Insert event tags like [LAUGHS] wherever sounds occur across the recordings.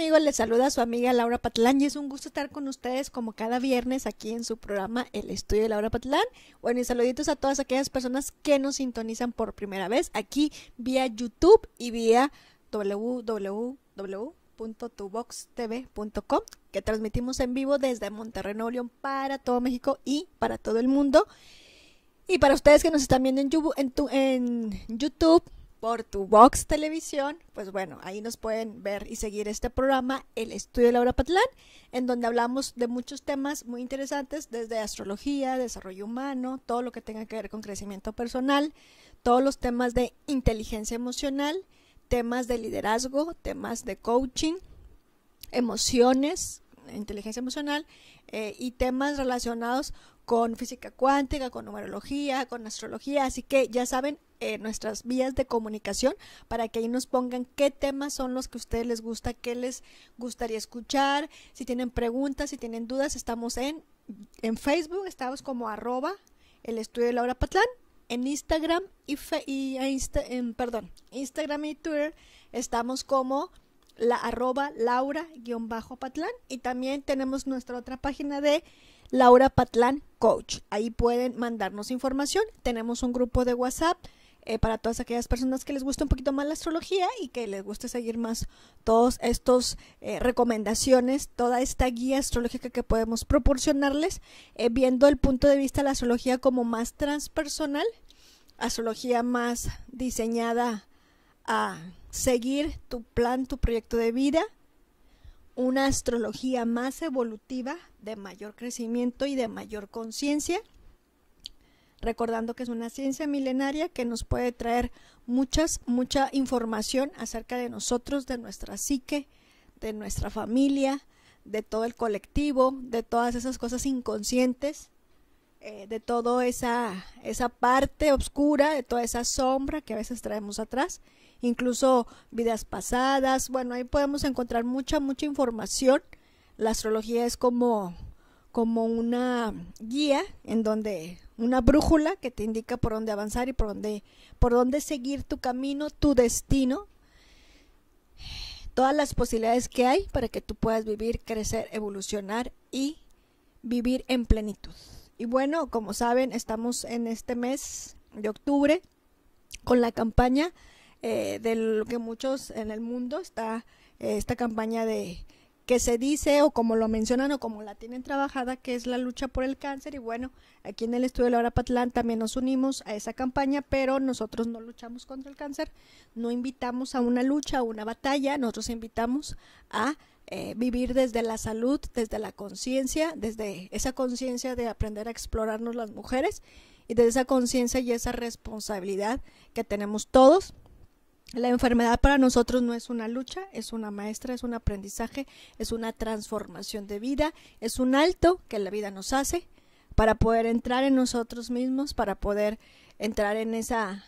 amigos, les saluda su amiga Laura Patlán y es un gusto estar con ustedes como cada viernes aquí en su programa El Estudio de Laura Patlán. Bueno, y saluditos a todas aquellas personas que nos sintonizan por primera vez aquí vía YouTube y vía www.tuboxtv.com que transmitimos en vivo desde Monterrey, Nuevo León para todo México y para todo el mundo. Y para ustedes que nos están viendo en YouTube por tu Vox Televisión, pues bueno, ahí nos pueden ver y seguir este programa, El Estudio de Laura Patlán, en donde hablamos de muchos temas muy interesantes, desde astrología, desarrollo humano, todo lo que tenga que ver con crecimiento personal, todos los temas de inteligencia emocional, temas de liderazgo, temas de coaching, emociones, inteligencia emocional eh, y temas relacionados con física cuántica, con numerología, con astrología. Así que ya saben, eh, nuestras vías de comunicación para que ahí nos pongan qué temas son los que a ustedes les gusta, qué les gustaría escuchar, si tienen preguntas, si tienen dudas, estamos en, en Facebook, estamos como arroba el estudio de Laura Patlán, en Instagram y, en, perdón, Instagram y Twitter estamos como la arroba laura-patlán y también tenemos nuestra otra página de Laura Patlán Coach. Ahí pueden mandarnos información. Tenemos un grupo de WhatsApp eh, para todas aquellas personas que les gusta un poquito más la astrología y que les guste seguir más todos estos eh, recomendaciones, toda esta guía astrológica que podemos proporcionarles, eh, viendo el punto de vista de la astrología como más transpersonal, astrología más diseñada a seguir tu plan, tu proyecto de vida, una astrología más evolutiva, de mayor crecimiento y de mayor conciencia recordando que es una ciencia milenaria que nos puede traer muchas, mucha información acerca de nosotros, de nuestra psique, de nuestra familia, de todo el colectivo, de todas esas cosas inconscientes, eh, de toda esa, esa parte oscura, de toda esa sombra que a veces traemos atrás, incluso vidas pasadas, bueno, ahí podemos encontrar mucha, mucha información. La astrología es como, como una guía en donde una brújula que te indica por dónde avanzar y por dónde, por dónde seguir tu camino, tu destino, todas las posibilidades que hay para que tú puedas vivir, crecer, evolucionar y vivir en plenitud. Y bueno, como saben, estamos en este mes de octubre con la campaña eh, de lo que muchos en el mundo está, eh, esta campaña de que se dice o como lo mencionan o como la tienen trabajada, que es la lucha por el cáncer. Y bueno, aquí en el estudio de Laura Patlán también nos unimos a esa campaña, pero nosotros no luchamos contra el cáncer, no invitamos a una lucha, a una batalla, nosotros invitamos a eh, vivir desde la salud, desde la conciencia, desde esa conciencia de aprender a explorarnos las mujeres y desde esa conciencia y esa responsabilidad que tenemos todos la enfermedad para nosotros no es una lucha, es una maestra, es un aprendizaje, es una transformación de vida, es un alto que la vida nos hace para poder entrar en nosotros mismos, para poder entrar en esa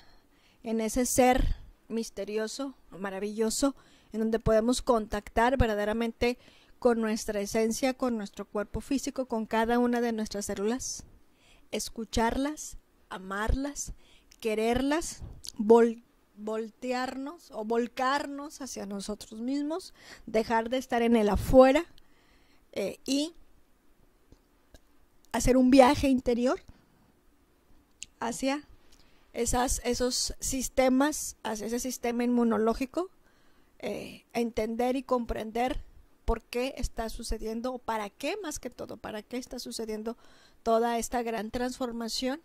en ese ser misterioso, maravilloso, en donde podemos contactar verdaderamente con nuestra esencia, con nuestro cuerpo físico, con cada una de nuestras células, escucharlas, amarlas, quererlas, volver voltearnos o volcarnos hacia nosotros mismos, dejar de estar en el afuera eh, y hacer un viaje interior hacia esas, esos sistemas, hacia ese sistema inmunológico, eh, entender y comprender por qué está sucediendo o para qué más que todo, para qué está sucediendo toda esta gran transformación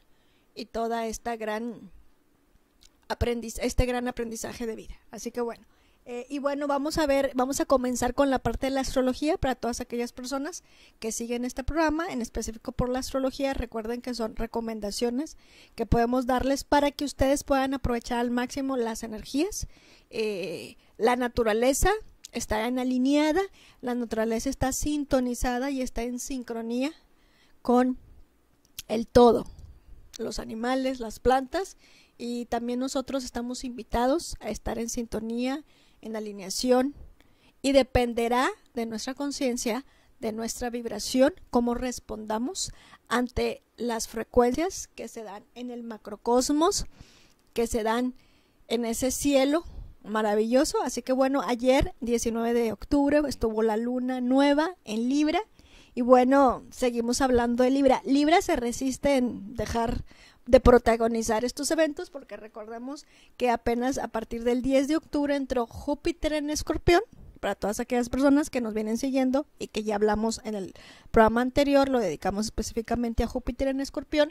y toda esta gran aprendiz este gran aprendizaje de vida. Así que bueno. Eh, y bueno, vamos a ver, vamos a comenzar con la parte de la astrología para todas aquellas personas que siguen este programa, en específico por la astrología. Recuerden que son recomendaciones que podemos darles para que ustedes puedan aprovechar al máximo las energías, eh, la naturaleza está en alineada, la naturaleza está sintonizada y está en sincronía con el todo, los animales, las plantas y también nosotros estamos invitados a estar en sintonía, en alineación y dependerá de nuestra conciencia, de nuestra vibración, cómo respondamos ante las frecuencias que se dan en el macrocosmos, que se dan en ese cielo maravilloso. Así que bueno, ayer 19 de octubre estuvo la luna nueva en Libra y bueno, seguimos hablando de Libra. Libra se resiste en dejar de protagonizar estos eventos porque recordemos que apenas a partir del 10 de octubre entró Júpiter en Escorpión para todas aquellas personas que nos vienen siguiendo y que ya hablamos en el programa anterior, lo dedicamos específicamente a Júpiter en Escorpión.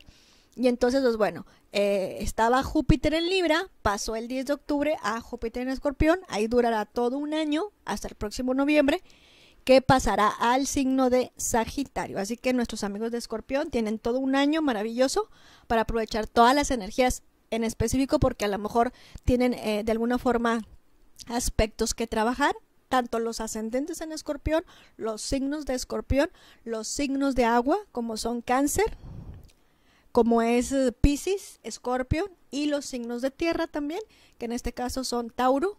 Y entonces, pues bueno, eh, estaba Júpiter en Libra, pasó el 10 de octubre a Júpiter en Escorpión, ahí durará todo un año hasta el próximo noviembre que pasará al signo de Sagitario. Así que nuestros amigos de Escorpión tienen todo un año maravilloso para aprovechar todas las energías en específico porque a lo mejor tienen eh, de alguna forma aspectos que trabajar tanto los ascendentes en escorpión, los signos de escorpión, los signos de agua, como son cáncer, como es eh, Pisces, escorpión, y los signos de tierra también, que en este caso son Tauro,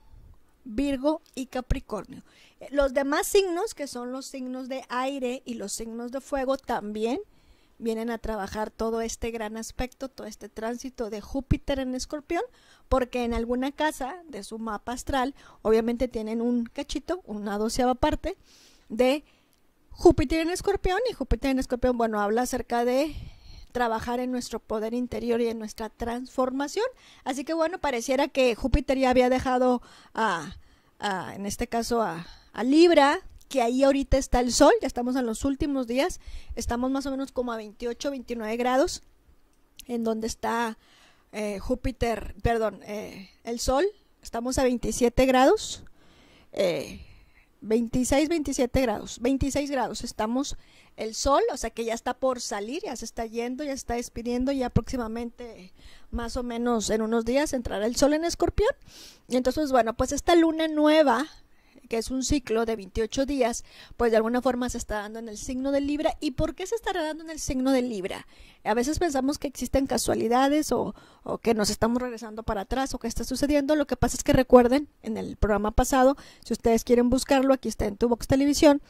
Virgo y Capricornio. Eh, los demás signos, que son los signos de aire y los signos de fuego, también vienen a trabajar todo este gran aspecto, todo este tránsito de Júpiter en Escorpión, porque en alguna casa de su mapa astral, obviamente tienen un cachito, una doceava parte de Júpiter en Escorpión, y Júpiter en Escorpión, bueno, habla acerca de trabajar en nuestro poder interior y en nuestra transformación. Así que bueno, pareciera que Júpiter ya había dejado a, en este caso a, a Libra, que ahí ahorita está el sol, ya estamos en los últimos días, estamos más o menos como a 28, 29 grados, en donde está eh, Júpiter, perdón, eh, el sol, estamos a 27 grados. Eh, 26, 27 grados, 26 grados. Estamos el sol, o sea que ya está por salir, ya se está yendo, ya está despidiendo, ya próximamente, más o menos en unos días, entrará el sol en escorpión. Y entonces, bueno, pues esta luna nueva que es un ciclo de 28 días, pues de alguna forma se está dando en el signo de Libra. ¿Y por qué se estará dando en el signo de Libra? A veces pensamos que existen casualidades o, que nos estamos regresando para atrás o que está sucediendo. Lo que pasa es que recuerden, en el programa pasado, si ustedes quieren buscarlo, aquí está en tu box televisión,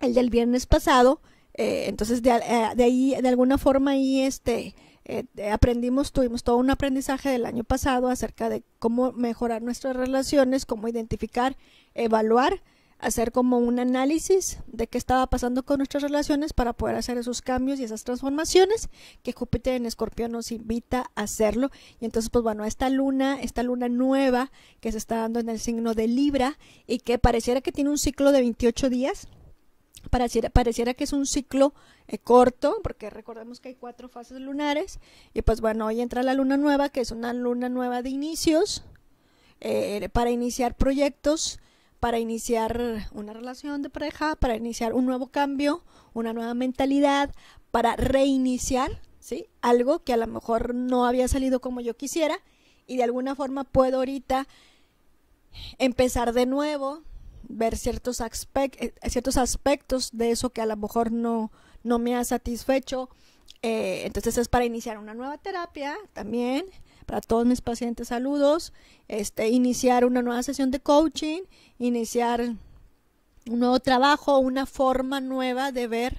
el del viernes pasado. Eh, entonces, de, eh, de ahí, de alguna forma, ahí este eh, aprendimos, tuvimos todo un aprendizaje del año pasado acerca de cómo mejorar nuestras relaciones, cómo identificar, evaluar, hacer como un análisis de qué estaba pasando con nuestras relaciones para poder hacer esos cambios y esas transformaciones que Júpiter en Escorpio nos invita a hacerlo. Y entonces, pues bueno, esta luna, esta luna nueva que se está dando en el signo de Libra y que pareciera que tiene un ciclo de 28 días, Pareciera, que es un ciclo eh, corto, porque recordemos que hay cuatro fases lunares, y pues bueno, hoy entra la luna nueva, que es una luna nueva de inicios, eh, para iniciar proyectos, para iniciar una relación de pareja, para iniciar un nuevo cambio, una nueva mentalidad, para reiniciar, ¿sí? Algo que a lo mejor no había salido como yo quisiera, y de alguna forma puedo ahorita empezar de nuevo, ver ciertos, eh, ciertos aspectos de eso que a lo mejor no, no me ha satisfecho. Eh, entonces es para iniciar una nueva terapia también. Para todos mis pacientes, saludos. Este, iniciar una nueva sesión de coaching, iniciar un nuevo trabajo, una forma nueva de ver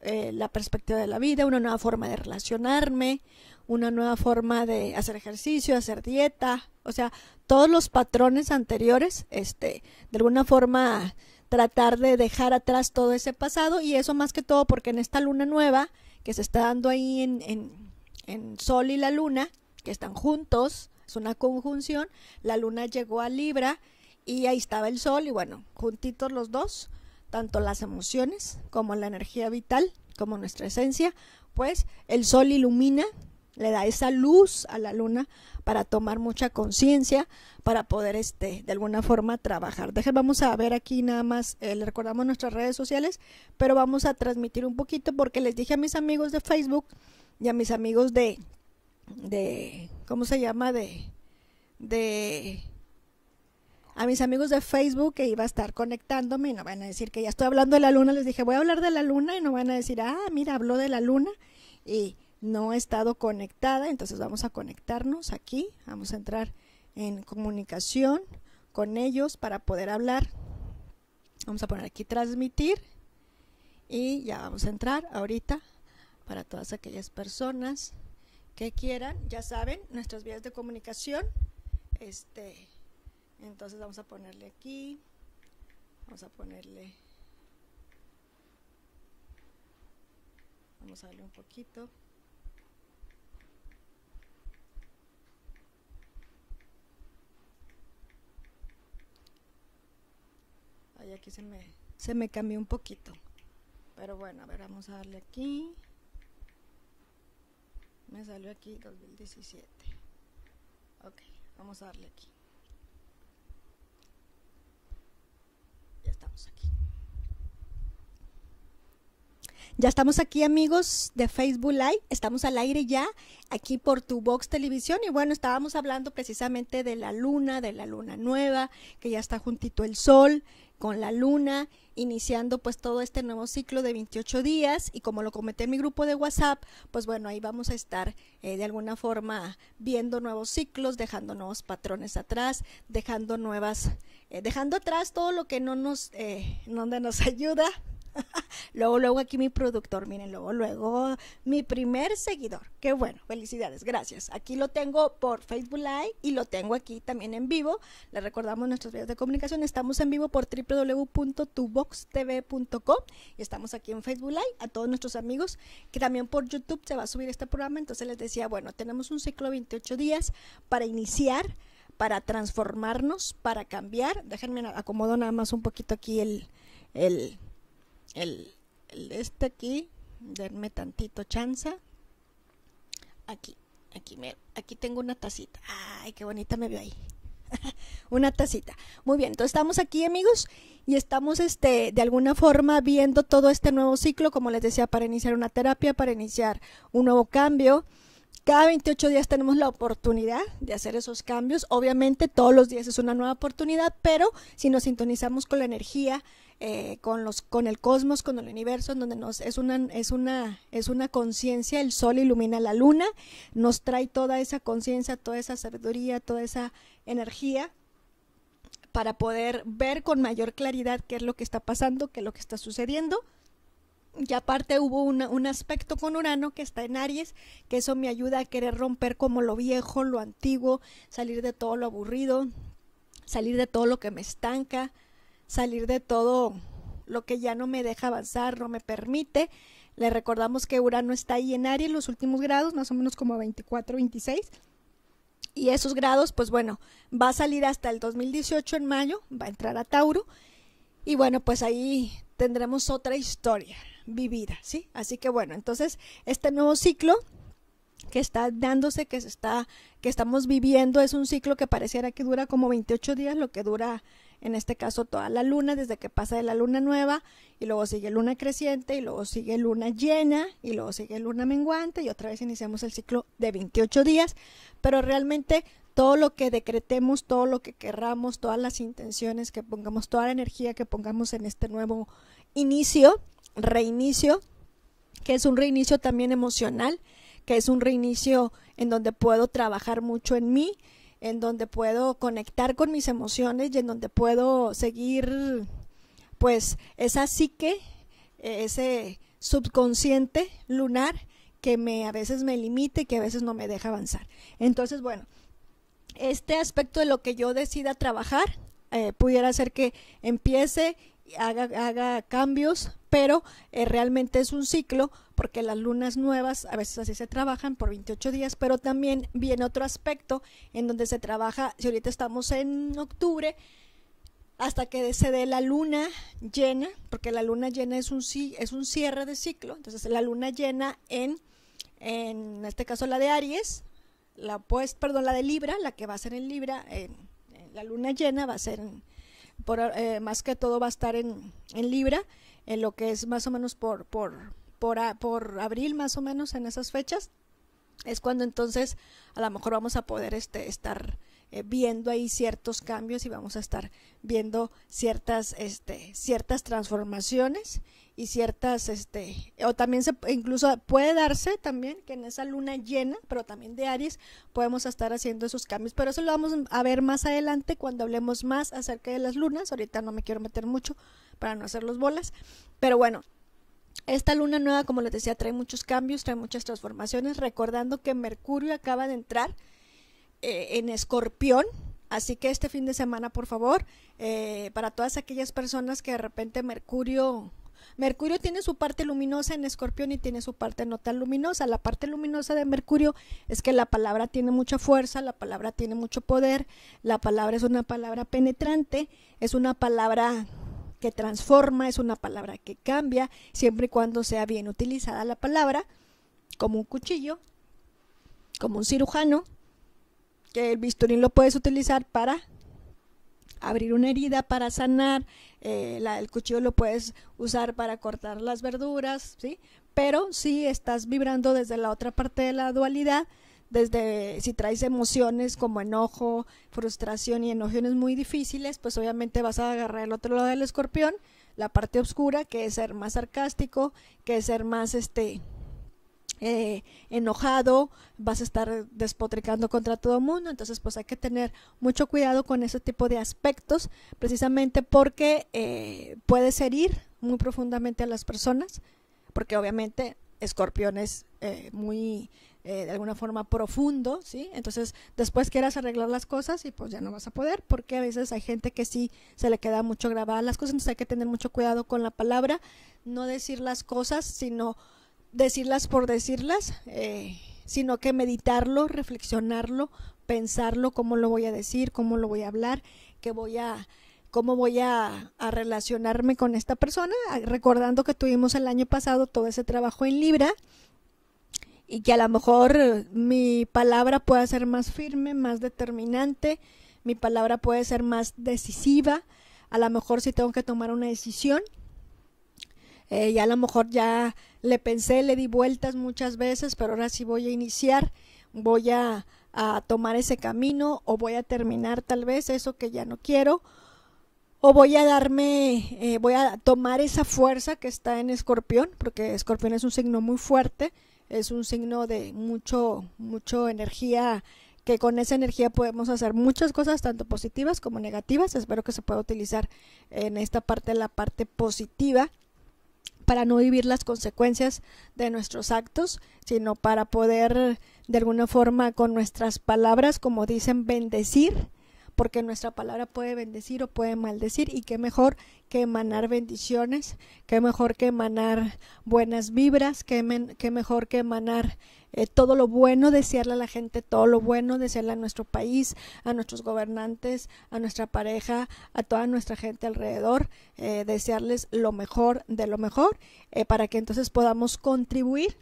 eh, la perspectiva de la vida, una nueva forma de relacionarme, una nueva forma de hacer ejercicio, hacer dieta, o sea, todos los patrones anteriores, este, de alguna forma tratar de dejar atrás todo ese pasado y eso más que todo porque en esta luna nueva que se está dando ahí en, en, en Sol y la luna, que están juntos, es una conjunción, la luna llegó a Libra y ahí estaba el Sol y bueno, juntitos los dos, tanto las emociones como la energía vital, como nuestra esencia, pues el Sol ilumina, le da esa luz a la luna para tomar mucha conciencia, para poder este, de alguna forma trabajar. Dejen, vamos a ver aquí nada más, eh, le recordamos nuestras redes sociales, pero vamos a transmitir un poquito porque les dije a mis amigos de Facebook y a mis amigos de, de ¿cómo se llama? De, de, a mis amigos de Facebook que iba a estar conectándome y no van a decir que ya estoy hablando de la luna. Les dije, voy a hablar de la luna y no van a decir, ah, mira, habló de la luna. Y no he estado conectada, entonces vamos a conectarnos aquí, vamos a entrar en comunicación con ellos para poder hablar. Vamos a poner aquí transmitir y ya vamos a entrar ahorita para todas aquellas personas que quieran, ya saben, nuestras vías de comunicación. Este, entonces vamos a ponerle aquí, vamos a ponerle, vamos a darle un poquito. Ay, aquí se me, se me cambió un poquito. Pero bueno, a ver, vamos a darle aquí. Me salió aquí 2017. Ok, vamos a darle aquí. Ya estamos aquí. Ya estamos aquí amigos de Facebook Live, estamos al aire ya aquí por tu Box Televisión y bueno, estábamos hablando precisamente de la luna, de la luna nueva, que ya está juntito el sol, con la luna, iniciando pues todo este nuevo ciclo de 28 días y como lo comenté en mi grupo de WhatsApp, pues bueno, ahí vamos a estar eh, de alguna forma viendo nuevos ciclos, dejando nuevos patrones atrás, dejando nuevas, eh, dejando atrás todo lo que no nos, eh, no nos [LAUGHS] ayuda [LAUGHS] luego, luego aquí mi productor, miren, luego, luego mi primer seguidor. Qué bueno, felicidades, gracias. Aquí lo tengo por Facebook Live y lo tengo aquí también en vivo. Les recordamos nuestros medios de comunicación. Estamos en vivo por www.tuboxtv.com y estamos aquí en Facebook Live. A todos nuestros amigos que también por YouTube se va a subir este programa. Entonces les decía, bueno, tenemos un ciclo de 28 días para iniciar para transformarnos, para cambiar. Déjenme acomodo nada más un poquito aquí el, el el, el este aquí, denme tantito chanza. Aquí, aquí, aquí tengo una tacita. Ay, qué bonita me veo ahí. [LAUGHS] una tacita. Muy bien, entonces estamos aquí, amigos, y estamos este de alguna forma viendo todo este nuevo ciclo, como les decía, para iniciar una terapia, para iniciar un nuevo cambio. Cada 28 días tenemos la oportunidad de hacer esos cambios. Obviamente todos los días es una nueva oportunidad, pero si nos sintonizamos con la energía eh, con los con el cosmos, con el universo, donde nos es una es una es una conciencia, el sol ilumina la luna, nos trae toda esa conciencia, toda esa sabiduría, toda esa energía para poder ver con mayor claridad qué es lo que está pasando, qué es lo que está sucediendo. Y aparte hubo un aspecto con Urano que está en Aries, que eso me ayuda a querer romper como lo viejo, lo antiguo, salir de todo lo aburrido, salir de todo lo que me estanca, salir de todo lo que ya no me deja avanzar, no me permite. Le recordamos que Urano está ahí en Aries, los últimos grados, más o menos como 24, 26. Y esos grados, pues bueno, va a salir hasta el 2018 en mayo, va a entrar a Tauro. Y bueno, pues ahí tendremos otra historia vivida, ¿sí? Así que bueno, entonces este nuevo ciclo que está dándose, que se está que estamos viviendo es un ciclo que pareciera que dura como 28 días, lo que dura en este caso toda la luna, desde que pasa de la luna nueva, y luego sigue luna creciente, y luego sigue luna llena, y luego sigue luna menguante, y otra vez iniciamos el ciclo de 28 días, pero realmente todo lo que decretemos, todo lo que querramos, todas las intenciones que pongamos, toda la energía que pongamos en este nuevo inicio, reinicio, que es un reinicio también emocional, que es un reinicio en donde puedo trabajar mucho en mí, en donde puedo conectar con mis emociones y en donde puedo seguir pues esa psique, e-, ese subconsciente lunar que me a veces me limite, que a veces no me deja avanzar. Entonces, bueno, este aspecto de lo que yo decida trabajar eh, pudiera ser que empiece, haga, haga cambios, pero eh, realmente es un ciclo porque las lunas nuevas a veces así se trabajan por 28 días, pero también viene otro aspecto en donde se trabaja, si ahorita estamos en octubre, hasta que se dé la luna llena, porque la luna llena es un, es un cierre de ciclo, entonces la luna llena en, en este caso la de Aries, la pues, perdón, la de Libra, la que va a ser en Libra, la luna llena va a ser, por, eh, más que todo va a estar en Libra, en lo que es más o menos por, por, por, abril, más o menos en esas fechas, es cuando entonces a lo mejor vamos a poder este, estar eh, viendo ahí ciertos cambios y vamos a estar viendo ciertas, este, ciertas transformaciones y ciertas, este, o también se, incluso puede darse también que en esa luna llena, pero también de Aries, podemos estar haciendo esos cambios, pero eso lo vamos a ver más adelante cuando hablemos más acerca de las lunas, ahorita no me quiero meter mucho, para no hacer los bolas. Pero bueno, esta luna nueva, como les decía, trae muchos cambios, trae muchas transformaciones, recordando que Mercurio acaba de entrar eh, en escorpión. Así que este fin de semana, por favor, eh, para todas aquellas personas que de repente Mercurio Mercurio tiene su parte luminosa en Escorpión y tiene su parte no tan luminosa. La parte luminosa de Mercurio es que la palabra tiene mucha fuerza, la palabra tiene mucho poder, la palabra es una palabra penetrante, es una palabra que transforma, es una palabra que cambia, siempre y cuando sea bien utilizada la palabra, como un cuchillo, como un cirujano, que el bisturín lo puedes utilizar para abrir una herida, para sanar, eh, el cuchillo lo puedes usar para cortar las verduras, ¿sí? Pero si estás vibrando desde la otra parte de la dualidad, desde si traes emociones como enojo, frustración y enojiones muy difíciles, pues obviamente vas a agarrar el otro lado del escorpión, la parte oscura, que es ser más sarcástico, que es ser más este eh, enojado, vas a estar despotricando contra todo el mundo, entonces pues hay que tener mucho cuidado con ese tipo de aspectos, precisamente porque puede eh, puedes herir muy profundamente a las personas, porque obviamente escorpión es eh, muy eh, de alguna forma profundo, ¿sí? Entonces, después quieras arreglar las cosas y pues ya no vas a poder, porque a veces hay gente que sí se le queda mucho grabada las cosas, entonces hay que tener mucho cuidado con la palabra, no decir las cosas, sino decirlas por decirlas, eh, sino que meditarlo, reflexionarlo, pensarlo, cómo lo voy a decir, cómo lo voy a hablar, qué voy a cómo voy a, a, relacionarme con esta persona, recordando que tuvimos el año pasado todo ese trabajo en Libra y que a lo mejor eh, mi palabra pueda ser más firme, más determinante, mi palabra puede ser más decisiva, a lo mejor si tengo que tomar una decisión, eh, y a lo mejor ya le pensé, le di vueltas muchas veces, pero ahora sí voy a iniciar, voy a, tomar ese camino o voy a terminar tal vez eso que ya no quiero o voy a darme, eh, voy a tomar esa fuerza que está en escorpión, porque escorpión es un signo muy fuerte, es un signo de mucho, mucho energía, que con esa energía podemos hacer muchas cosas, tanto positivas como negativas. Espero que se pueda utilizar en esta parte la parte positiva para no vivir las consecuencias de nuestros actos, sino para poder de alguna forma con nuestras palabras, como dicen, bendecir porque nuestra palabra puede bendecir o puede maldecir y qué mejor que emanar bendiciones, qué mejor que emanar buenas vibras, qué, mejor que emanar eh, todo lo bueno, desearle a la gente todo lo bueno, desearle a nuestro país, a nuestros gobernantes, a nuestra pareja, a toda nuestra gente alrededor, eh, desearles lo mejor de lo mejor, eh, para que entonces podamos contribuir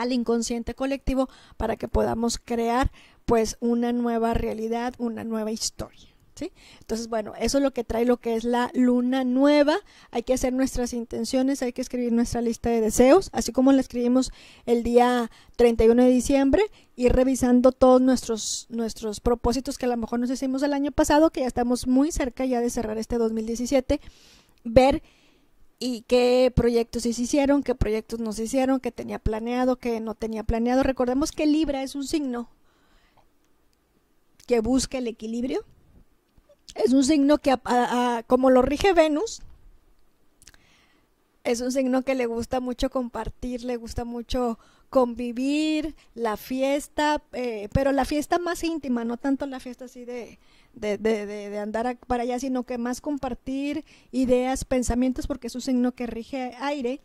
al inconsciente colectivo para que podamos crear pues una nueva realidad, una nueva historia. ¿Sí? Entonces, bueno, eso es lo que trae lo que es la luna nueva. Hay que hacer nuestras intenciones, hay que escribir nuestra lista de deseos, así como la escribimos el día 31 de diciembre, ir revisando todos nuestros, nuestros propósitos que a lo mejor nos hicimos el año pasado, que ya estamos muy cerca ya de cerrar este 2017, ver y qué proyectos se hicieron, qué proyectos no se hicieron, qué tenía planeado, qué no tenía planeado. Recordemos que Libra es un signo que busca el equilibrio. Es un signo que, como lo rige Venus, es un signo que le gusta mucho compartir, le gusta mucho convivir, la fiesta, eh, pero la fiesta más íntima, no tanto la fiesta así de, de, de, de, de, andar para allá, sino que más compartir ideas, pensamientos, porque es un signo que rige aire.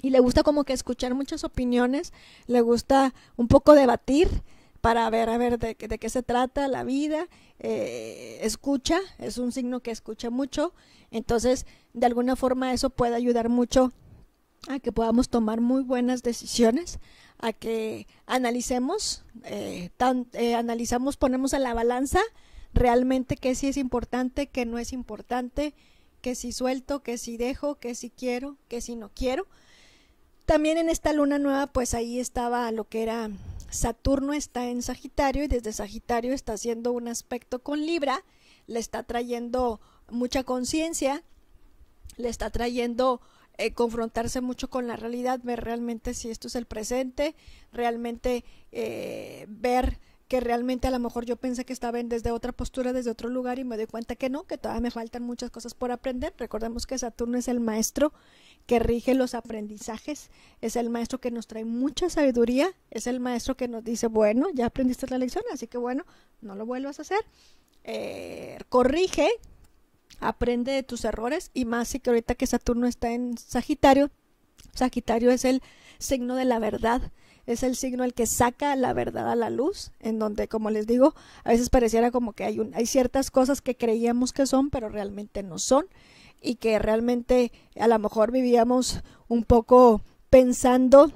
Y le gusta como que escuchar muchas opiniones, le gusta un poco debatir para ver, a ver, de, de qué se trata la vida. Eh, escucha, es un signo que escucha mucho. Entonces, de alguna forma eso puede ayudar mucho a que podamos tomar muy buenas decisiones, a que analicemos, eh, eh, analizamos, ponemos a la balanza realmente qué si es importante, qué no es importante, que si suelto, que si dejo, que si quiero, que si no quiero. También en esta luna nueva, pues ahí estaba lo que era Saturno está en Sagitario y desde Sagitario está haciendo un aspecto con Libra, le está trayendo mucha conciencia, le está trayendo eh, confrontarse mucho con la realidad, ver realmente si esto es el presente, realmente eh, ver que realmente a lo mejor yo pensé que estaba desde otra postura, desde otro lugar y me doy cuenta que no, que todavía me faltan muchas cosas por aprender. Recordemos que Saturno es el maestro que rige los aprendizajes, es el maestro que nos trae mucha sabiduría, es el maestro que nos dice, bueno, ya aprendiste la lección, así que bueno, no lo vuelvas a hacer. Eh, corrige, aprende de tus errores y más si que ahorita que Saturno está en Sagitario, Sagitario es el signo de la verdad, es el signo el que saca la verdad a la luz, en donde, como les digo, a veces pareciera como que hay, un, hay ciertas cosas que creíamos que son, pero realmente no son, y que realmente a lo mejor vivíamos un poco pensando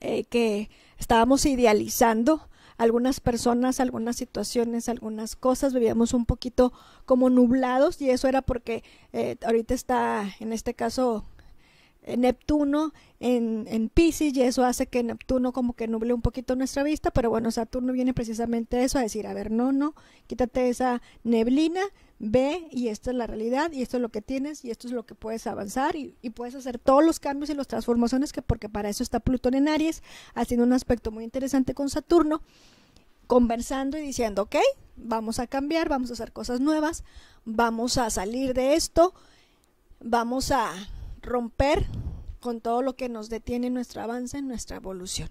eh, que estábamos idealizando algunas personas, algunas situaciones, algunas cosas, vivíamos un poquito como nublados y eso era porque eh, ahorita está, en este caso, Neptuno en, en Pisces y eso hace que Neptuno como que nuble un poquito nuestra vista, pero bueno, Saturno viene precisamente a eso, a decir, a ver, no, no, quítate esa neblina, ve y esta es la realidad y esto es lo que tienes y esto es lo que puedes avanzar y, y puedes hacer todos los cambios y las transformaciones que porque para eso está Plutón en Aries, haciendo un aspecto muy interesante con Saturno, conversando y diciendo, ok, vamos a cambiar, vamos a hacer cosas nuevas, vamos a salir de esto, vamos a romper con todo lo que nos detiene nuestro avance, nuestra evolución.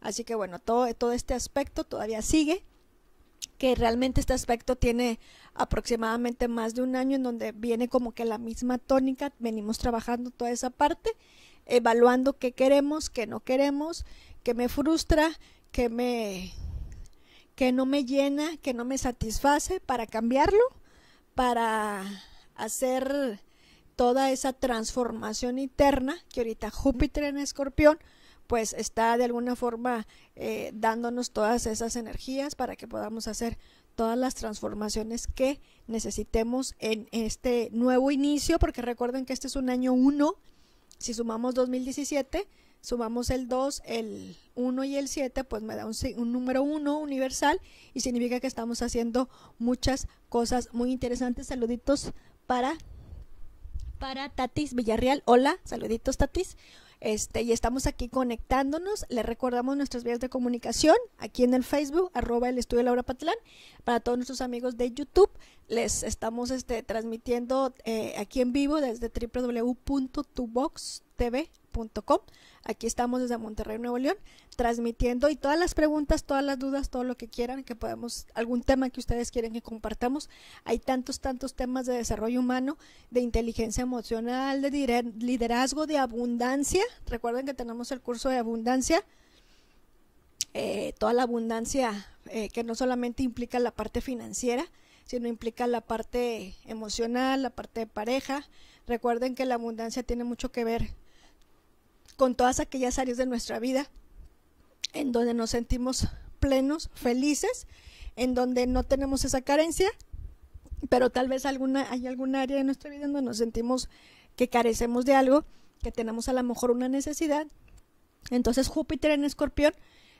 Así que bueno, todo, este aspecto todavía sigue, que realmente este aspecto tiene aproximadamente más de un año en donde viene como que la misma tónica, venimos trabajando toda esa parte, evaluando qué queremos, qué no queremos, qué me frustra, qué me que no me llena, que no me satisface, para cambiarlo, para hacer toda esa transformación interna que ahorita Júpiter en escorpión pues está de alguna forma eh, dándonos todas esas energías para que podamos hacer todas las transformaciones que necesitemos en este nuevo inicio, porque recuerden que este es un año 1, si sumamos 2017, sumamos el 2, el 1 y el 7, pues me da un, número 1 universal y significa que estamos haciendo muchas cosas muy interesantes. Saluditos para para Tatis Villarreal. Hola, saluditos Tatis. Este, y estamos aquí conectándonos. Les recordamos nuestras vías de comunicación aquí en el Facebook, arroba el estudio Laura Patlán. Para todos nuestros amigos de YouTube, les estamos este, transmitiendo eh, aquí en vivo desde www.tuboxtv.com. Aquí estamos desde Monterrey, Nuevo León transmitiendo y todas las preguntas, todas las dudas, todo lo que quieran, que podemos, algún tema que ustedes quieren que compartamos. Hay tantos, tantos temas de desarrollo humano, de inteligencia emocional, de liderazgo, de abundancia. Recuerden que tenemos el curso de abundancia. Eh, toda la abundancia eh, que no solamente implica la parte financiera, sino implica la parte emocional, la parte de pareja. Recuerden que la abundancia tiene mucho que ver con todas aquellas áreas de nuestra vida en donde nos sentimos plenos, felices, en donde no tenemos esa carencia, pero tal vez alguna, hay alguna área de nuestra vida donde nos sentimos que carecemos de algo, que tenemos a lo mejor una necesidad. Entonces Júpiter en escorpión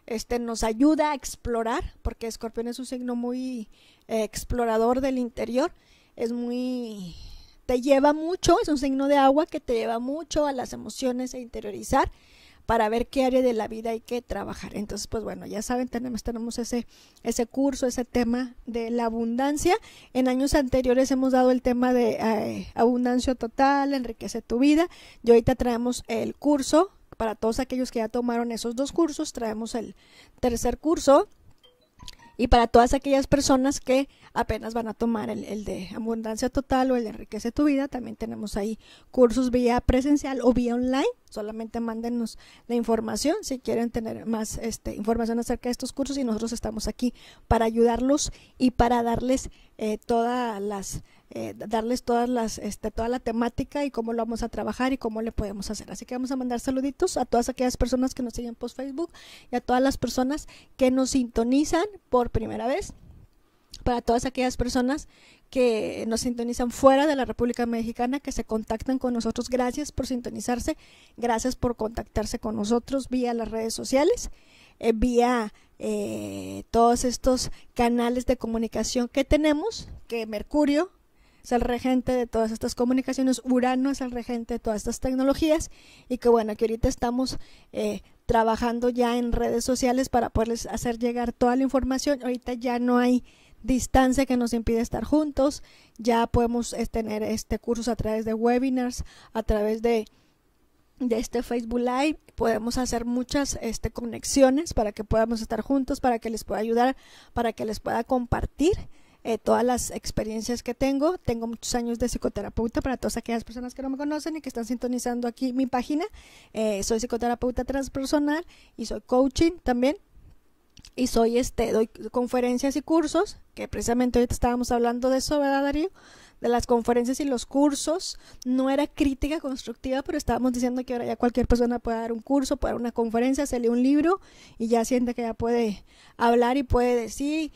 este, nos ayuda a explorar, porque escorpión es un signo muy eh, explorador del interior, es muy te lleva mucho, es un signo de agua que te lleva mucho a las emociones, e interiorizar para ver qué área de la vida hay que trabajar. Entonces, pues bueno, ya saben, tenemos, tenemos ese, ese curso, ese tema de la abundancia. En años anteriores hemos dado el tema de eh, abundancia total, enriquece tu vida. Y ahorita traemos el curso para todos aquellos que ya tomaron esos dos cursos, traemos el tercer curso y para todas aquellas personas que apenas van a tomar el, el, de abundancia total o el de enriquece tu vida, también tenemos ahí cursos vía presencial o vía online. Solamente mándenos la información si quieren tener más este, información acerca de estos cursos y nosotros estamos aquí para ayudarlos y para darles eh, todas las eh, darles todas las, este, toda la temática y cómo lo vamos a trabajar y cómo le podemos hacer. Así que vamos a mandar saluditos a todas aquellas personas que nos siguen por Facebook y a todas las personas que nos sintonizan por primera vez. Para todas aquellas personas que nos sintonizan fuera de la República Mexicana, que se contactan con nosotros, gracias por sintonizarse, gracias por contactarse con nosotros vía las redes sociales, eh, vía eh, todos estos canales de comunicación que tenemos, que Mercurio, es el regente de todas estas comunicaciones, Urano es el regente de todas estas tecnologías y que bueno, que ahorita estamos eh, trabajando ya en redes sociales para poderles hacer llegar toda la información. Ahorita ya no hay distancia que nos impide estar juntos, ya podemos eh, tener este cursos a través de webinars, a través de este Facebook Live podemos hacer muchas este, conexiones para que podamos estar juntos, para que les pueda ayudar, para que les pueda compartir eh, todas las experiencias que tengo. Tengo muchos años de psicoterapeuta para todas aquellas personas que no me conocen y que están sintonizando aquí mi página. Eh, soy psicoterapeuta transpersonal y soy coaching también y soy este, doy conferencias y cursos, que precisamente hoy estábamos hablando de eso, ¿verdad, Darío? De las conferencias y los cursos. No era crítica constructiva, pero estábamos diciendo que ahora ya cualquier persona puede dar un curso, puede dar una conferencia, se un libro y ya siente que ya puede hablar y puede decir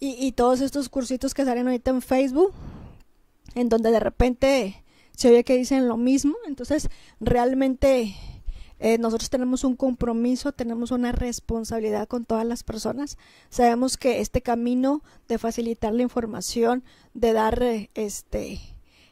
y, todos estos cursitos que salen ahorita en Facebook, en donde de repente se oye que dicen lo mismo. Entonces, realmente eh, nosotros tenemos un compromiso, tenemos una responsabilidad con todas las personas. Sabemos que este camino de facilitar la información, de dar, eh, este,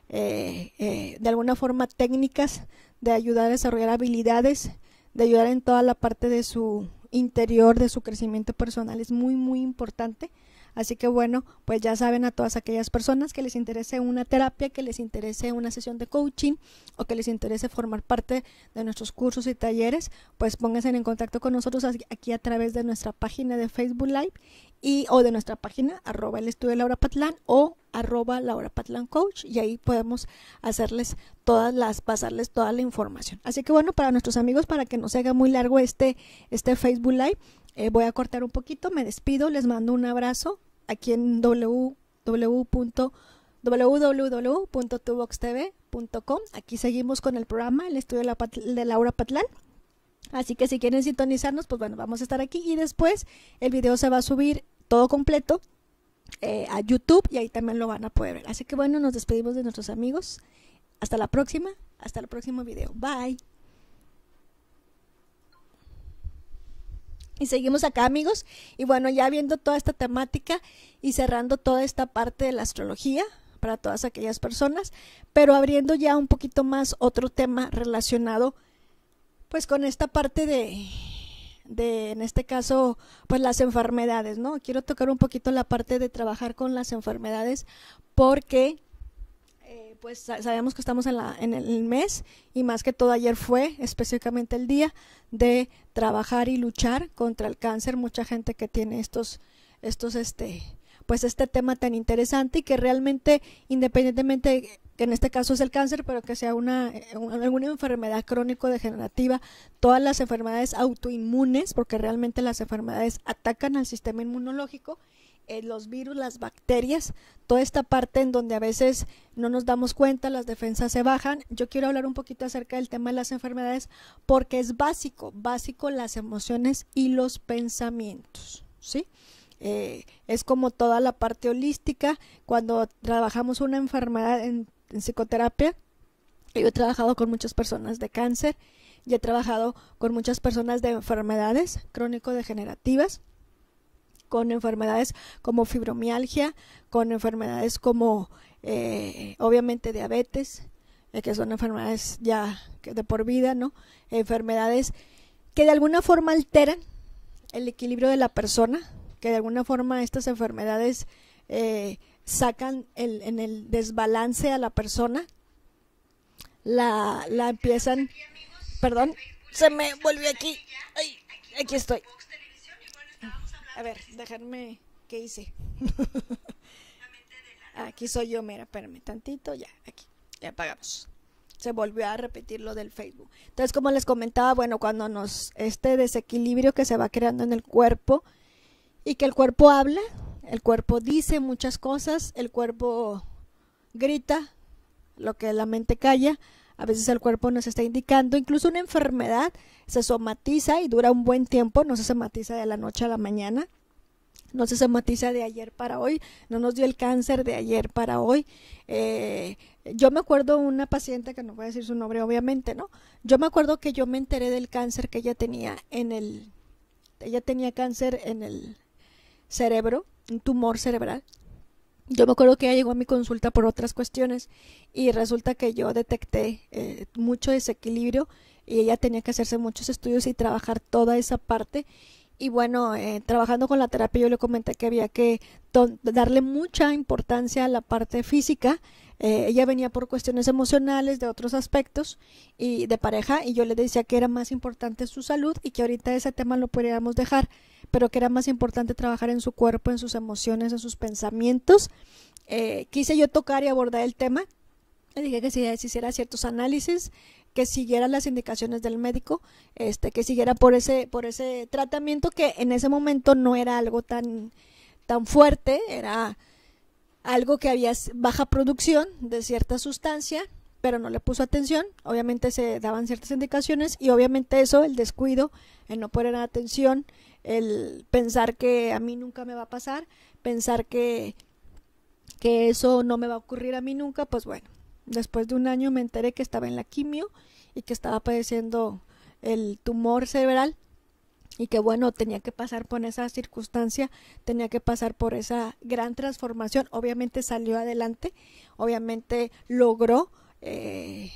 eh, de alguna forma técnicas, de ayudar a desarrollar habilidades, de ayudar en toda la parte de su interior, de su crecimiento personal, es muy, muy importante. Así que bueno, pues ya saben a todas aquellas personas que les interese una terapia, que les interese una sesión de coaching o que les interese formar parte de nuestros cursos y talleres, pues pónganse en contacto con nosotros aquí a través de nuestra página de Facebook Live y o de nuestra página arroba el estudio Laura Patlán o arroba Laura Patlán Coach y ahí podemos hacerles todas las, pasarles toda la información. Así que bueno, para nuestros amigos, para que no se haga muy largo este, este Facebook Live, eh, voy a cortar un poquito, me despido, les mando un abrazo aquí en www.tuboxtv.com. Aquí seguimos con el programa, el estudio de Laura Patlán. Así que si quieren sintonizarnos, pues bueno, vamos a estar aquí y después el video se va a subir todo completo eh, a YouTube y ahí también lo van a poder ver. Así que bueno, nos despedimos de nuestros amigos. Hasta la próxima, hasta el próximo video. Bye. Y seguimos acá amigos, y bueno, ya viendo toda esta temática y cerrando toda esta parte de la astrología, para todas aquellas personas, pero abriendo ya un poquito más otro tema relacionado pues con esta parte de de en este caso pues las enfermedades, ¿no? Quiero tocar un poquito la parte de trabajar con las enfermedades porque pues sabemos que estamos en, la, en el mes y más que todo ayer fue específicamente el día de trabajar y luchar contra el cáncer. Mucha gente que tiene estos, estos, este, pues este tema tan interesante y que realmente, independientemente que en este caso es el cáncer, pero que sea una, eh, alguna enfermedad crónico-degenerativa, todas las enfermedades autoinmunes, porque realmente las enfermedades atacan al sistema inmunológico eh, los virus, las bacterias, toda esta parte en donde a veces no nos damos cuenta, las defensas se bajan. Yo quiero hablar un poquito acerca del tema de las enfermedades porque es básico, básico las emociones y los pensamientos, ¿sí? Eh, es como toda la parte holística, cuando trabajamos una enfermedad en, en psicoterapia, yo he trabajado con muchas personas de cáncer y he trabajado con muchas personas de enfermedades crónico-degenerativas con enfermedades como fibromialgia, con enfermedades como eh, obviamente diabetes, eh, que son enfermedades ya de por vida, ¿no? Enfermedades que de alguna forma alteran el equilibrio de la persona, que de alguna forma estas enfermedades eh, sacan en el desbalance a la persona, la, la empiezan, perdón, se me volvió aquí, Ay, aquí estoy. A ver, dejarme. ¿Qué hice? [LAUGHS] aquí soy yo, mira, espérame tantito, ya, aquí, ya apagamos. Se volvió a repetir lo del Facebook. Entonces, como les comentaba, bueno, cuando nos. Este desequilibrio que se va creando en el cuerpo y que el cuerpo habla, el cuerpo dice muchas cosas, el cuerpo grita lo que la mente calla a veces el cuerpo nos está indicando, incluso una enfermedad se somatiza y dura un buen tiempo, no se somatiza de la noche a la mañana, no se somatiza de ayer para hoy, no nos dio el cáncer de ayer para hoy. Eh, yo me acuerdo una paciente, que no voy a decir su nombre obviamente, ¿no? Yo me acuerdo que yo me enteré del cáncer que ella tenía en el... Ella tenía cáncer en el cerebro, un tumor cerebral yo me acuerdo que ella llegó a mi consulta por otras cuestiones y resulta que yo detecté eh, mucho desequilibrio y ella tenía que hacerse muchos estudios y trabajar toda esa parte. Y bueno, eh, trabajando con la terapia yo le comenté que había que darle mucha importancia a la parte física. Eh, ella venía por cuestiones emocionales, de otros aspectos y de pareja y yo le decía que era más importante su salud y que ahorita ese tema lo podríamos dejar pero que era más importante trabajar en su cuerpo, en sus emociones, en sus pensamientos. Eh, quise yo tocar y abordar el tema. Le dije que si, hiciera ciertos análisis, que siguiera las indicaciones del médico, este, que siguiera por ese, por ese tratamiento que en ese momento no era algo tan, tan fuerte, era algo que había baja producción de cierta sustancia, pero no le puso atención. Obviamente se daban ciertas indicaciones y obviamente eso, el descuido, el no poner atención, el pensar que a mí nunca me va a pasar, pensar que, que eso no me va a ocurrir a mí nunca, pues bueno, después de un año me enteré que estaba en la quimio y que estaba padeciendo el tumor cerebral y que bueno, tenía que pasar por esa circunstancia, tenía que pasar por esa gran transformación, obviamente salió adelante, obviamente logró eh,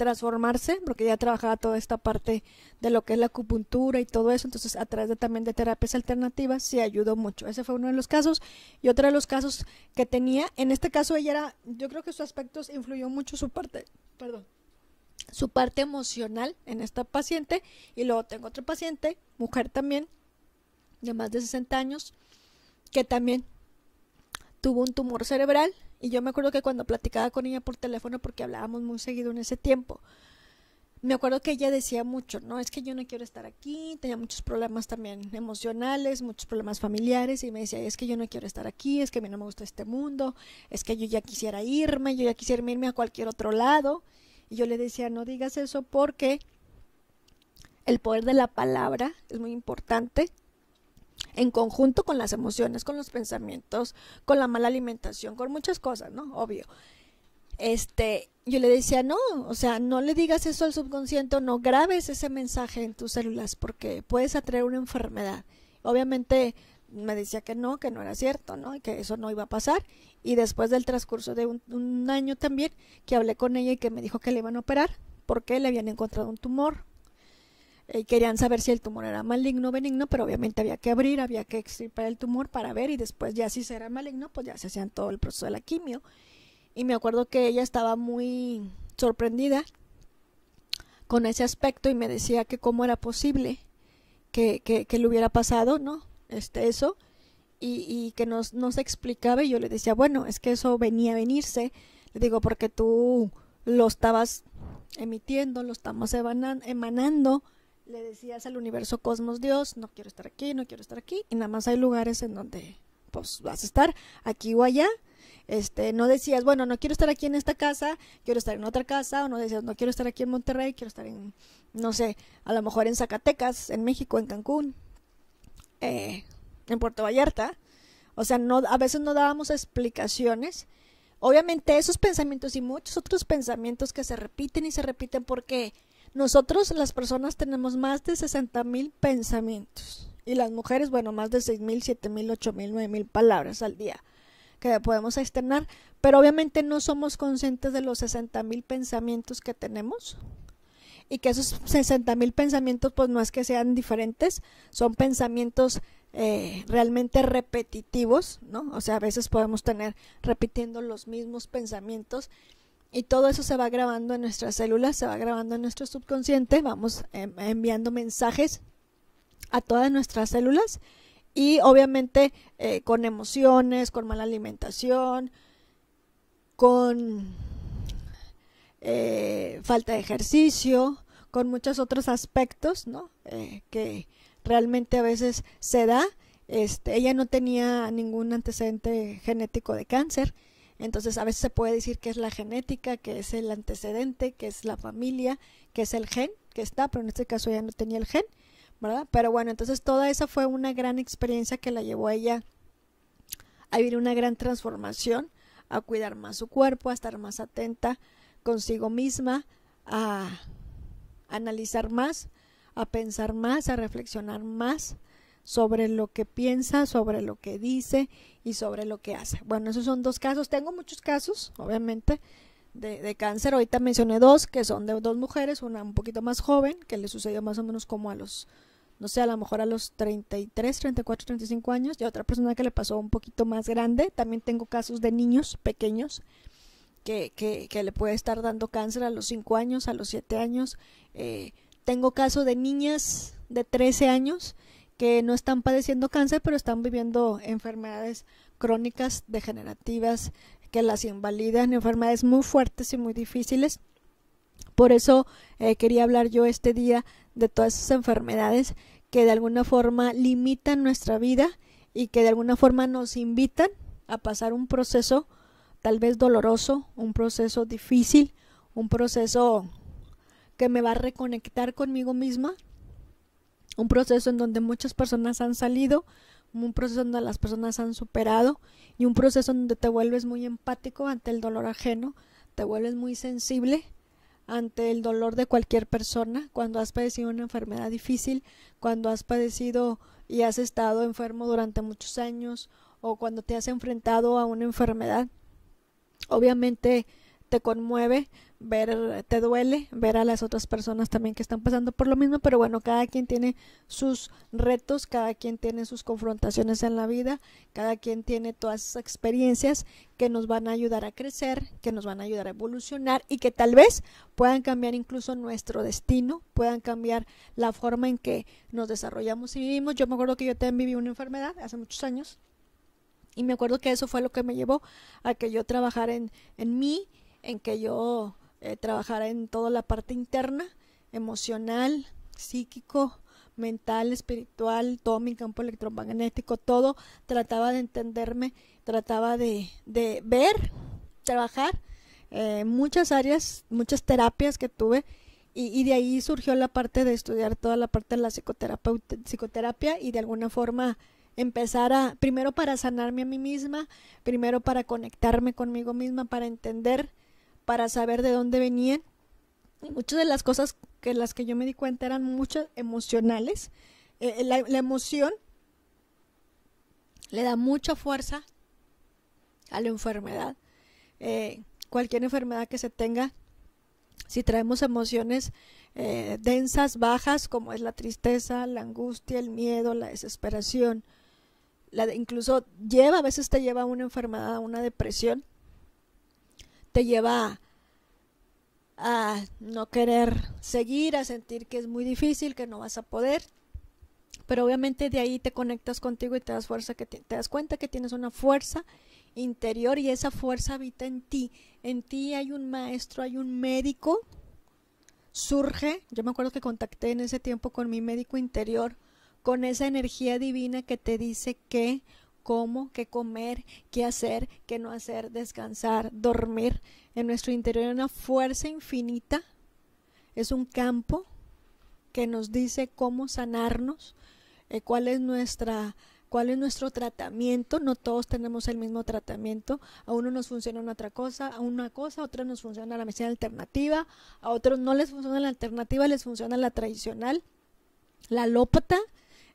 transformarse, porque ya trabajaba toda esta parte de lo que es la acupuntura y todo eso, entonces a través de, también de terapias alternativas se ayudó mucho. Ese fue uno de los casos. Y otro de los casos que tenía, en este caso ella era, yo creo que sus aspectos influyó mucho su parte, perdón, su parte emocional en esta paciente. Y luego tengo otra paciente, mujer también, de más de 60 años, que también tuvo un tumor cerebral y yo me acuerdo que cuando platicaba con ella por teléfono, porque hablábamos muy seguido en ese tiempo, me acuerdo que ella decía mucho, no, es que yo no quiero estar aquí, tenía muchos problemas también emocionales, muchos problemas familiares, y me decía, es que yo no quiero estar aquí, es que a mí no me gusta este mundo, es que yo ya quisiera irme, yo ya quisiera irme a cualquier otro lado. Y yo le decía, no digas eso porque el poder de la palabra es muy importante en conjunto con las emociones, con los pensamientos, con la mala alimentación, con muchas cosas, ¿no? Obvio. Este, yo le decía, no, o sea, no le digas eso al subconsciente, no grabes ese mensaje en tus células porque puedes atraer una enfermedad. Obviamente me decía que no, que no era cierto, ¿no? Y que eso no iba a pasar. Y después del transcurso de un año también, que hablé con ella y que me dijo que le iban a operar porque le habían encontrado un tumor y eh, querían saber si el tumor era maligno o benigno, pero obviamente había que abrir, había que extirpar el tumor para ver y después ya si era maligno, pues ya se hacían todo el proceso de la quimio. Y me acuerdo que ella estaba muy sorprendida con ese aspecto y me decía que cómo era posible que, le hubiera pasado, ¿no? Este, eso. Y, que nos, se explicaba y yo le decía, bueno, es que eso venía a venirse. Le digo, porque tú lo estabas emitiendo, lo estamos emanando le decías al universo cosmos Dios, no quiero estar aquí, no quiero estar aquí, y nada más hay lugares en donde pues vas a estar aquí o allá. Este, no decías, bueno, no quiero estar aquí en esta casa, quiero estar en otra casa, o no decías, no quiero estar aquí en Monterrey, quiero estar en, no sé, a lo mejor en Zacatecas, en México, en Cancún, eh, en Puerto Vallarta. O sea, no, a veces no dábamos explicaciones. Obviamente esos pensamientos y muchos otros pensamientos que se repiten y se repiten porque nosotros, las personas, tenemos más de 60.000 mil pensamientos. Y las mujeres, bueno, más de seis mil, siete mil, ocho mil, mil palabras al día que podemos externar. Pero obviamente no somos conscientes de los 60.000 mil pensamientos que tenemos. Y que esos 60 mil pensamientos, pues no es que sean diferentes, son pensamientos eh, realmente repetitivos, ¿no? O sea, a veces podemos tener repitiendo los mismos pensamientos y todo eso se va grabando en nuestras células, se va grabando en nuestro subconsciente, vamos em, enviando mensajes a todas nuestras células y obviamente eh, con emociones, con mala alimentación, con eh, falta de ejercicio, con muchos otros aspectos, ¿no? Eh, que realmente a veces se da. Este, ella no tenía ningún antecedente genético de cáncer, entonces a veces se puede decir que es la genética, que es el antecedente, que es la familia, que es el gen que está, pero en este caso ella no tenía el gen, ¿verdad? Pero bueno, entonces toda esa fue una gran experiencia que la llevó a ella a vivir una gran transformación, a cuidar más su cuerpo, a estar más atenta consigo misma, a analizar más, a pensar más, a reflexionar más, sobre lo que piensa, sobre lo que dice y sobre lo que hace. Bueno, esos son dos casos. Tengo muchos casos, obviamente, de, cáncer. Ahorita mencioné dos, que son de dos mujeres, una un poquito más joven, que le sucedió más o menos como a los, no sé, a lo mejor a los 33, 34, 35 años, y otra persona que le pasó un poquito más grande. También tengo casos de niños pequeños. Que, que, que le puede estar dando cáncer a los 5 años, a los 7 años. Eh, tengo caso de niñas de 13 años que no están padeciendo cáncer, pero están viviendo enfermedades crónicas degenerativas que las invalidan, enfermedades muy fuertes y muy difíciles. Por eso eh, quería hablar yo este día de todas esas enfermedades que de alguna forma limitan nuestra vida y que de alguna forma nos invitan a pasar un proceso tal vez doloroso, un proceso difícil, un proceso que me va a reconectar conmigo misma, un proceso en donde muchas personas han salido, un proceso donde las personas han superado y un proceso en donde te vuelves muy empático ante el dolor ajeno, te vuelves muy sensible ante el dolor de cualquier persona cuando has padecido una enfermedad difícil, cuando has padecido y has estado enfermo durante muchos años o cuando te has enfrentado a una enfermedad. Obviamente te conmueve, ver, te duele ver a las otras personas también que están pasando por lo mismo, pero bueno, cada quien tiene sus retos, cada quien tiene sus confrontaciones en la vida, cada quien tiene todas esas experiencias que nos van a ayudar a crecer, que nos van a ayudar a evolucionar y que tal vez puedan cambiar incluso nuestro destino, puedan cambiar la forma en que nos desarrollamos y vivimos. Yo me acuerdo que yo también viví una enfermedad hace muchos años y me acuerdo que eso fue lo que me llevó a que yo trabajara en, en mí, en que yo eh, trabajar en toda la parte interna, emocional, psíquico, mental, espiritual, todo mi campo electromagnético, todo, trataba de entenderme, trataba de, de ver, trabajar, eh, muchas áreas, muchas terapias que tuve y, y, de ahí surgió la parte de estudiar toda la parte de la psicoterapia y de alguna forma empezar a, primero para sanarme a mí misma, primero para conectarme conmigo misma, para entender para saber de dónde venían. muchas de las cosas que las que yo me di cuenta eran muchas emocionales. Eh, eh, la, emoción le da mucha fuerza a la enfermedad. Eh, cualquier enfermedad que se tenga, si traemos emociones densas, bajas, como es la tristeza, la angustia, el miedo, la desesperación, la incluso lleva, a veces te lleva a una enfermedad, a una depresión, te lleva a no querer seguir, a sentir que es muy difícil, que no vas a poder. Pero obviamente de ahí te conectas contigo y te das fuerza que te, das cuenta que tienes una fuerza interior y esa fuerza habita en ti. En ti hay un maestro, hay un médico. Surge, yo me acuerdo que contacté en ese tiempo con mi médico interior, con esa energía divina que te dice que cómo, qué comer, qué hacer, qué no hacer, descansar, dormir. En nuestro interior hay una fuerza infinita. Es un campo que nos dice cómo sanarnos, eh, cuál es nuestra cuál es nuestro tratamiento. No todos tenemos el mismo tratamiento. A uno nos funciona una otra cosa, a una cosa, a otra nos funciona la medicina alternativa, a otros no les funciona la alternativa, les funciona la tradicional, la lópata.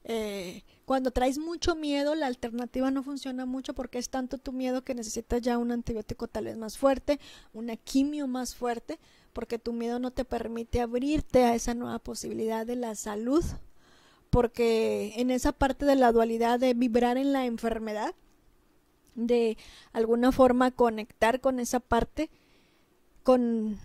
Eh, cuando traes mucho miedo, la alternativa no funciona mucho porque es tanto tu miedo que necesitas ya un antibiótico tal vez más fuerte, una quimio más fuerte, porque tu miedo no te permite abrirte a esa nueva posibilidad de la salud, porque en esa parte de la dualidad de vibrar en la enfermedad, de alguna forma conectar con esa parte, con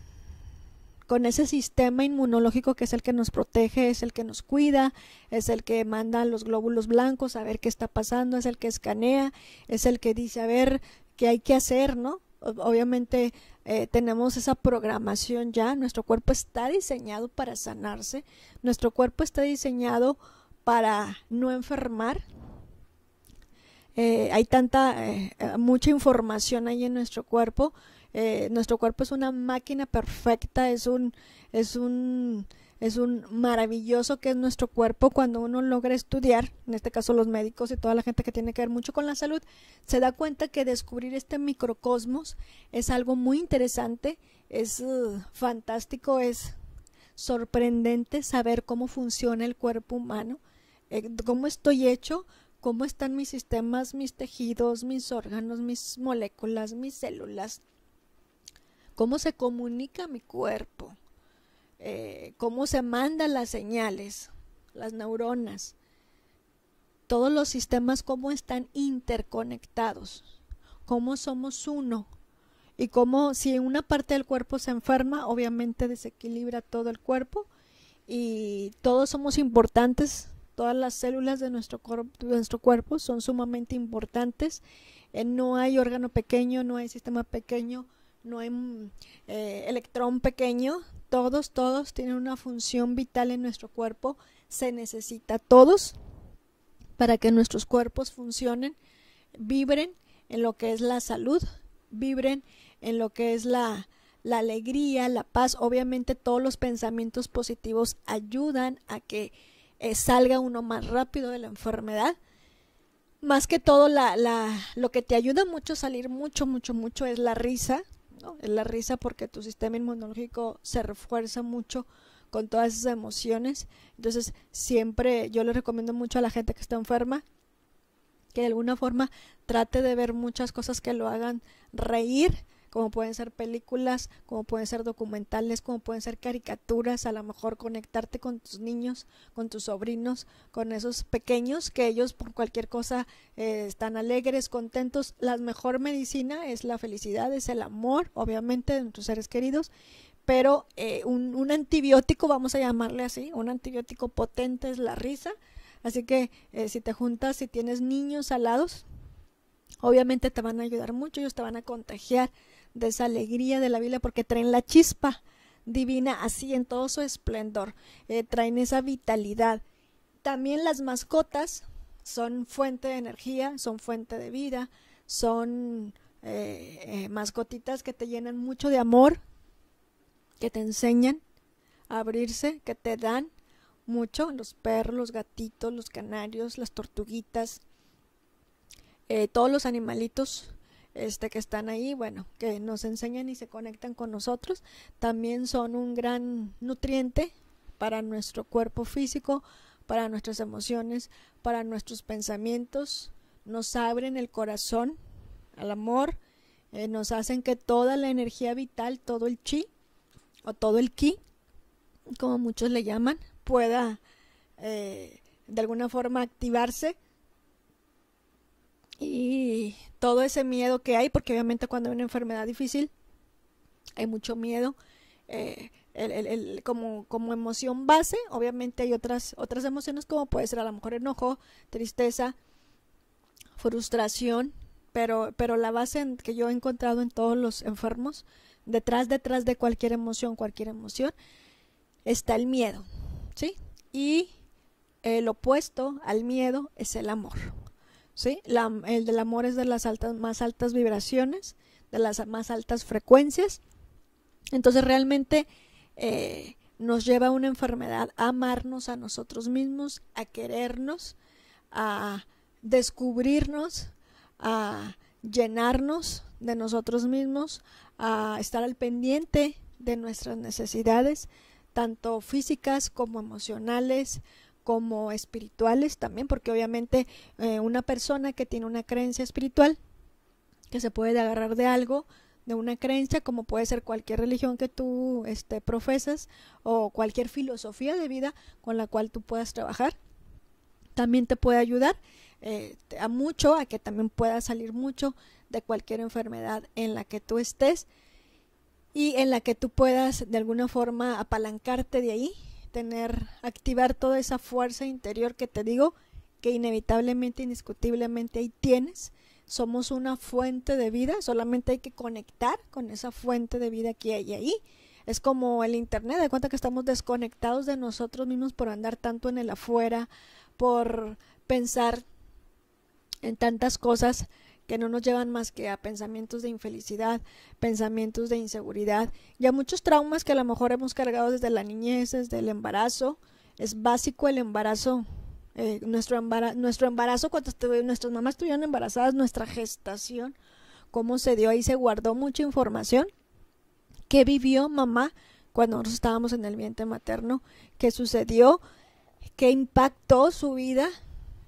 con ese sistema inmunológico que es el que nos protege, es el que nos cuida, es el que manda los glóbulos blancos a ver qué está pasando, es el que escanea, es el que dice a ver qué hay que hacer, ¿no? Obviamente eh, tenemos esa programación ya, nuestro cuerpo está diseñado para sanarse, nuestro cuerpo está diseñado para no enfermar. Eh, hay tanta, eh, mucha información ahí en nuestro cuerpo eh, nuestro cuerpo es una máquina perfecta, es un, es un, maravilloso que es nuestro cuerpo cuando uno logra estudiar, en este caso los médicos y toda la gente que tiene que ver mucho con la salud, se da cuenta que descubrir este microcosmos es algo muy interesante, es uh, fantástico, es sorprendente saber cómo funciona el cuerpo humano, eh, cómo estoy hecho, cómo están mis sistemas, mis tejidos, mis órganos, mis moléculas, mis células, cómo se comunica mi cuerpo, eh, cómo se mandan las señales, las neuronas, todos los sistemas, cómo están interconectados, cómo somos uno. Y cómo si una parte del cuerpo se enferma, obviamente desequilibra todo el cuerpo y todos somos importantes, todas las células de nuestro, nuestro cuerpo son sumamente importantes. Eh, no hay órgano pequeño, no hay sistema pequeño, no hay un mm, eh, electrón pequeño, todos, todos tienen una función vital en nuestro cuerpo, se necesita todos para que nuestros cuerpos funcionen, vibren en lo que es la salud, vibren en lo que es la, la alegría, la paz, obviamente todos los pensamientos positivos ayudan a que eh, salga uno más rápido de la enfermedad. Más que todo, la, la, lo que te ayuda mucho a salir mucho, mucho, mucho es la risa, es la risa porque tu sistema inmunológico se refuerza mucho con todas esas emociones. Entonces, siempre yo le recomiendo mucho a la gente que está enferma que de alguna forma trate de ver muchas cosas que lo hagan reír como pueden ser películas, como pueden ser documentales, como pueden ser caricaturas, a lo mejor conectarte con tus niños, con tus sobrinos, con esos pequeños que ellos por cualquier cosa eh, están alegres, contentos. La mejor medicina es la felicidad, es el amor, obviamente, de tus seres queridos, pero eh, un, antibiótico, vamos a llamarle así, un antibiótico potente es la risa. Así que eh, si te juntas, si tienes niños alados, obviamente te van a ayudar mucho, ellos te van a contagiar de esa alegría de la Biblia porque traen la chispa divina así en todo su esplendor, eh, traen esa vitalidad. También las mascotas son fuente de energía, son fuente de vida, son eh, eh, mascotitas que te llenan mucho de amor, que te enseñan a abrirse, que te dan mucho, los perros, los gatitos, los canarios, las tortuguitas, todos los animalitos este, que están ahí, bueno, que nos enseñan y se conectan con nosotros, también son un gran nutriente para nuestro cuerpo físico, para nuestras emociones, para nuestros pensamientos, nos abren el corazón al amor, eh, nos hacen que toda la energía vital, todo el chi o todo el ki, como muchos le llaman, pueda eh, de alguna forma activarse y todo ese miedo que hay, porque obviamente cuando hay una enfermedad difícil hay mucho miedo. Eh, el, como, como emoción base, obviamente hay otras, otras emociones como puede ser a lo mejor enojo, tristeza, frustración, pero, pero la base que yo he encontrado en todos los enfermos, detrás, detrás de cualquier emoción, cualquier emoción, está el miedo, ¿sí? Y el opuesto al miedo es el amor el del amor es de las altas, más altas vibraciones, de las más altas frecuencias. Entonces realmente eh, nos lleva a una enfermedad a amarnos a nosotros mismos, a querernos, a descubrirnos, a llenarnos de nosotros mismos, a estar al pendiente de nuestras necesidades, tanto físicas como emocionales, como espirituales también, porque obviamente eh, una persona que tiene una creencia espiritual, que se puede agarrar de algo, de una creencia, como puede ser cualquier religión que tú este, profesas o cualquier filosofía de vida con la cual tú puedas trabajar, también te puede ayudar eh, a mucho, a que también puedas salir mucho de cualquier enfermedad en la que tú estés y en la que tú puedas de alguna forma apalancarte de ahí tener, activar toda esa fuerza interior que te digo que inevitablemente, indiscutiblemente ahí tienes. Somos una fuente de vida, solamente hay que conectar con esa fuente de vida que hay ahí. Es como el Internet, de cuenta que estamos desconectados de nosotros mismos por andar tanto en el afuera, por pensar en tantas cosas que no nos llevan más que a pensamientos de infelicidad, pensamientos de inseguridad y a muchos traumas que a lo mejor hemos cargado desde la niñez, desde el embarazo. Es básico el embarazo. Eh, nuestro, embarazo, nuestro embarazo, cuando estuve, nuestras mamás estuvieron embarazadas, nuestra gestación, cómo se dio ahí, se guardó mucha información. ¿Qué vivió mamá cuando nosotros estábamos en el vientre materno? ¿Qué sucedió? ¿Qué impactó su vida?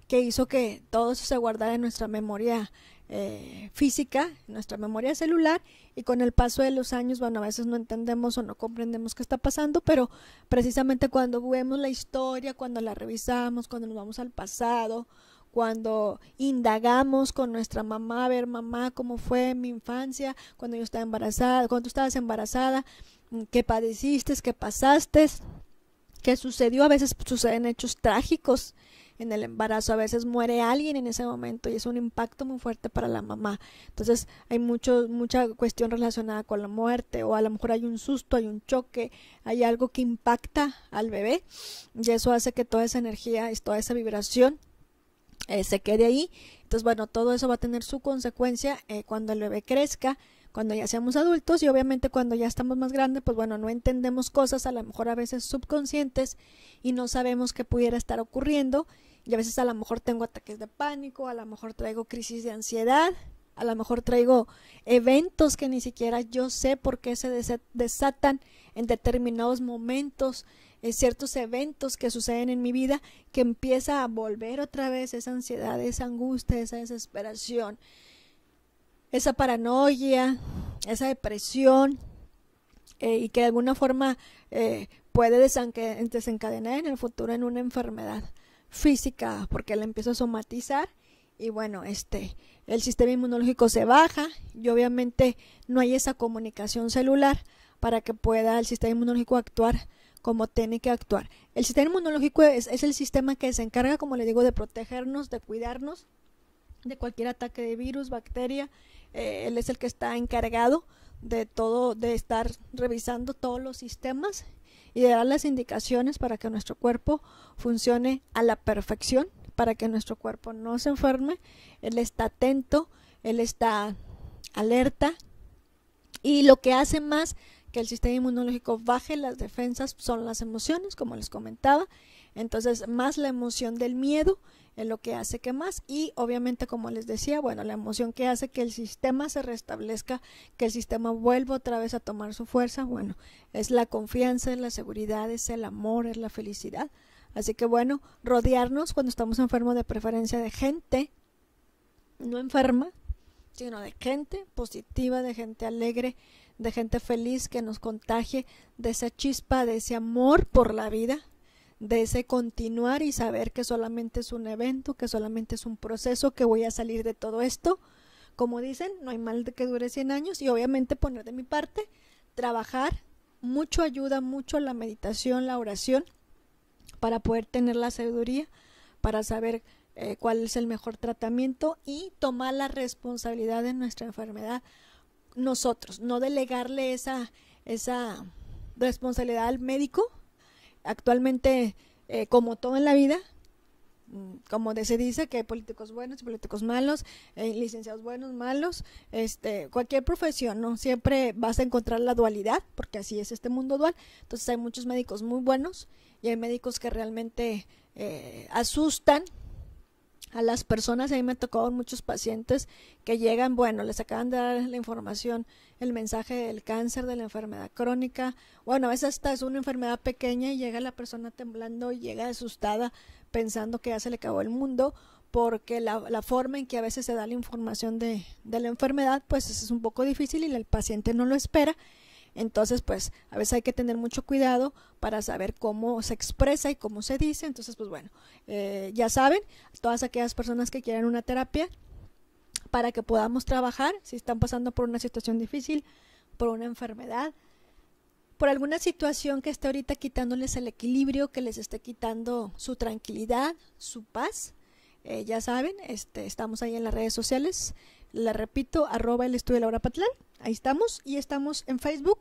qué hizo que todo eso se guardara en nuestra memoria eh, física, nuestra memoria celular, y con el paso de los años, bueno, a veces no entendemos o no comprendemos qué está pasando, pero precisamente cuando vemos la historia, cuando la revisamos, cuando nos vamos al pasado, cuando indagamos con nuestra mamá, a ver mamá, cómo fue mi infancia, cuando yo estaba embarazada, cuando tú estabas embarazada, qué padeciste, qué pasaste, qué sucedió, a veces suceden hechos trágicos en el embarazo. A veces muere alguien en ese momento y es un impacto muy fuerte para la mamá. Entonces hay mucho, mucha cuestión relacionada con la muerte o a lo mejor hay un susto, hay un choque, hay algo que impacta al bebé y eso hace que toda esa energía, toda esa vibración eh, se quede ahí. Entonces, bueno, todo eso va a tener su consecuencia eh, cuando el bebé crezca cuando ya seamos adultos y obviamente cuando ya estamos más grandes, pues bueno, no entendemos cosas a lo mejor a veces subconscientes y no sabemos qué pudiera estar ocurriendo y a veces a lo mejor tengo ataques de pánico, a lo mejor traigo crisis de ansiedad, a lo mejor traigo eventos que ni siquiera yo sé por qué se desatan en determinados momentos, en eh, ciertos eventos que suceden en mi vida, que empieza a volver otra vez esa ansiedad, esa angustia, esa desesperación, esa paranoia, esa depresión, eh, y que de alguna forma eh, puede desencadenar en el futuro en una enfermedad física porque le empieza a somatizar y bueno, este, el sistema inmunológico se baja y obviamente no hay esa comunicación celular para que pueda el sistema inmunológico actuar como tiene que actuar. El sistema inmunológico es, el sistema que se encarga, como le digo, de protegernos, de cuidarnos de cualquier ataque de virus, bacteria. Eh, él es el que está encargado de todo, de estar revisando todos los sistemas y dar las indicaciones para que nuestro cuerpo funcione a la perfección, para que nuestro cuerpo no se enferme, él está atento, él está alerta y lo que hace más que el sistema inmunológico baje las defensas son las emociones, como les comentaba. Entonces, más la emoción del miedo es lo que hace que más y obviamente como les decía, bueno, la emoción que hace que el sistema se restablezca, que el sistema vuelva otra vez a tomar su fuerza, bueno, es la confianza, es la seguridad, es el amor, es la felicidad. Así que bueno, rodearnos cuando estamos enfermos de preferencia de gente no enferma, sino de gente positiva, de gente alegre, de gente feliz que nos contagie de esa chispa, de ese amor por la vida, de ese continuar y saber que solamente es un evento, que solamente es un proceso, que voy a salir de todo esto. Como dicen, no hay mal que dure 100 años y obviamente poner de mi parte, trabajar, mucho ayuda, mucho la meditación, la oración, para poder tener la sabiduría, para saber eh, cuál es el mejor tratamiento y tomar la responsabilidad de nuestra enfermedad nosotros, no delegarle esa, esa responsabilidad al médico, actualmente, eh, como todo en la vida, mm, como se dice, que hay políticos buenos y políticos malos, eh, licenciados buenos, malos, este, cualquier profesión, ¿no? Siempre vas a encontrar la dualidad, porque así es este mundo dual. Entonces hay muchos médicos muy buenos y hay médicos que realmente eh, asustan a las personas. A mí me tocado muchos pacientes que llegan, bueno, les acaban de dar la información el mensaje del cáncer, de la enfermedad crónica. Bueno, a veces hasta es una enfermedad pequeña y llega la persona temblando y llega asustada pensando que ya se le acabó el mundo porque la, la forma en que a veces se da la información de, de la enfermedad pues es un poco difícil y el paciente no lo espera. Entonces, pues a veces hay que tener mucho cuidado para saber cómo se expresa y cómo se dice. Entonces, pues bueno, eh, ya saben, todas aquellas personas que quieran una terapia, para que podamos trabajar si están pasando por una situación difícil, por una enfermedad, por alguna situación que esté ahorita quitándoles el equilibrio, que les esté quitando su tranquilidad, su paz. Eh, ya saben, este, estamos ahí en las redes sociales. le repito, arroba el estudio de Laura Patlán. Ahí estamos. Y estamos en Facebook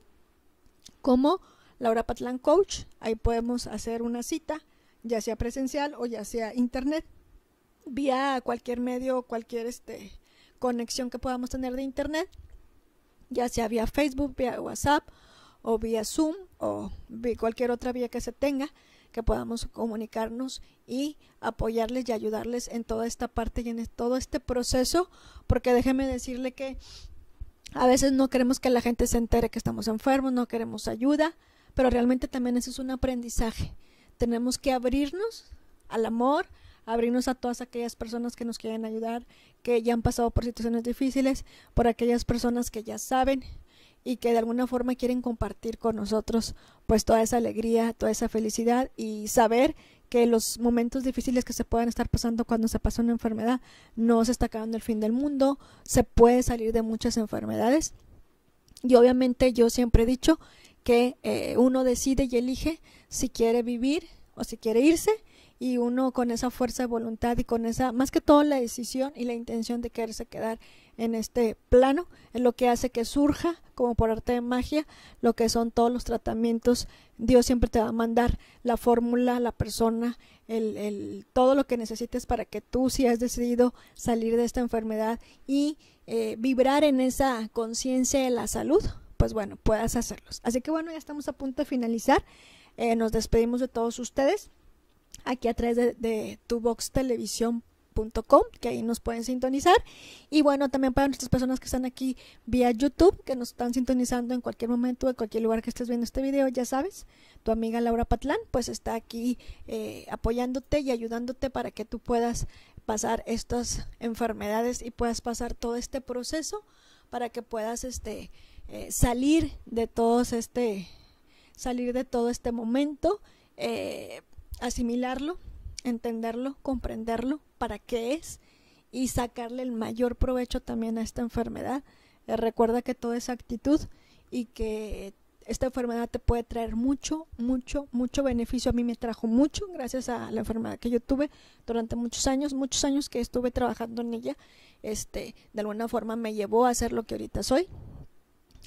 como Laura Patlán Coach. Ahí podemos hacer una cita, ya sea presencial o ya sea internet, vía cualquier medio, cualquier este, conexión que podamos tener de Internet, ya sea vía Facebook, vía WhatsApp o vía Zoom o cualquier otra vía que se tenga, que podamos comunicarnos y apoyarles y ayudarles en toda esta parte y en todo este proceso, porque déjeme decirle que a veces no queremos que la gente se entere que estamos enfermos, no queremos ayuda, pero realmente también eso es un aprendizaje. Tenemos que abrirnos al amor, abrirnos a todas aquellas personas que nos quieren ayudar, que ya han pasado por situaciones difíciles, por aquellas personas que ya saben y que de alguna forma quieren compartir con nosotros pues toda esa alegría, toda esa felicidad y saber que los momentos difíciles que se puedan estar pasando cuando se pasa una enfermedad no se está acabando el fin del mundo, se puede salir de muchas enfermedades y obviamente yo siempre he dicho que eh, uno decide y elige si quiere vivir o si quiere irse y uno con esa fuerza de voluntad y con esa, más que todo la decisión y la intención de quererse quedar en este plano, es lo que hace que surja, como por arte de magia, lo que son todos los tratamientos. Dios siempre te va a mandar la fórmula, la persona, el, todo lo que necesites para que tú, si has decidido salir de esta enfermedad y eh, vibrar en esa conciencia de la salud, pues bueno, puedas hacerlos. Así que bueno, ya estamos a punto de finalizar. Eh, nos despedimos de todos ustedes aquí a través de, de tuboxtelevisión.com, que ahí nos pueden sintonizar. Y bueno, también para nuestras personas que están aquí vía YouTube, que nos están sintonizando en cualquier momento, en cualquier lugar que estés viendo este video, ya sabes, tu amiga Laura Patlán, pues está aquí eh, apoyándote y ayudándote para que tú puedas pasar estas enfermedades y puedas pasar todo este proceso para que puedas este eh, salir de todos este salir de todo este momento eh, asimilarlo, entenderlo, comprenderlo, para qué es y sacarle el mayor provecho también a esta enfermedad. Eh, recuerda que toda esa actitud y que esta enfermedad te puede traer mucho, mucho, mucho beneficio. A mí me trajo mucho gracias a la enfermedad que yo tuve durante muchos años, muchos años que estuve trabajando en ella. Este, de alguna forma me llevó a ser lo que ahorita soy.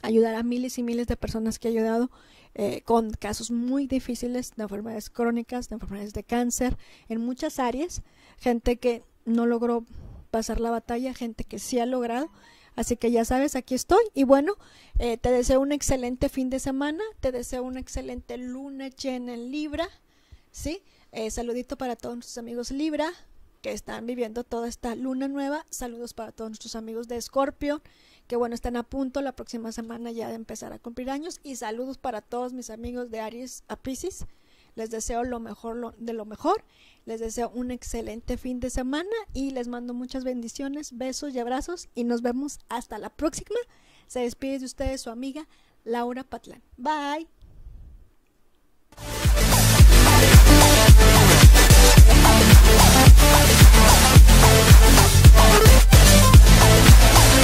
Ayudar a miles y miles de personas que he ayudado eh, con casos muy difíciles de enfermedades crónicas, de enfermedades de cáncer, en muchas áreas, gente que no logró pasar la batalla, gente que sí ha logrado. Así que ya sabes, aquí estoy. Y bueno, eh, te deseo un excelente fin de semana, te deseo una excelente luna llena en Libra, ¿sí? Eh, saludito para todos nuestros amigos Libra que están viviendo toda esta luna nueva. Saludos para todos nuestros amigos de Escorpio que bueno, están a punto la próxima semana ya de empezar a cumplir años. Y saludos para todos mis amigos de Aries a Les deseo lo mejor de lo mejor. Les deseo un excelente fin de semana y les mando muchas bendiciones, besos y abrazos. Y nos vemos hasta la próxima. Se despide de ustedes su amiga Laura Patlán. Bye.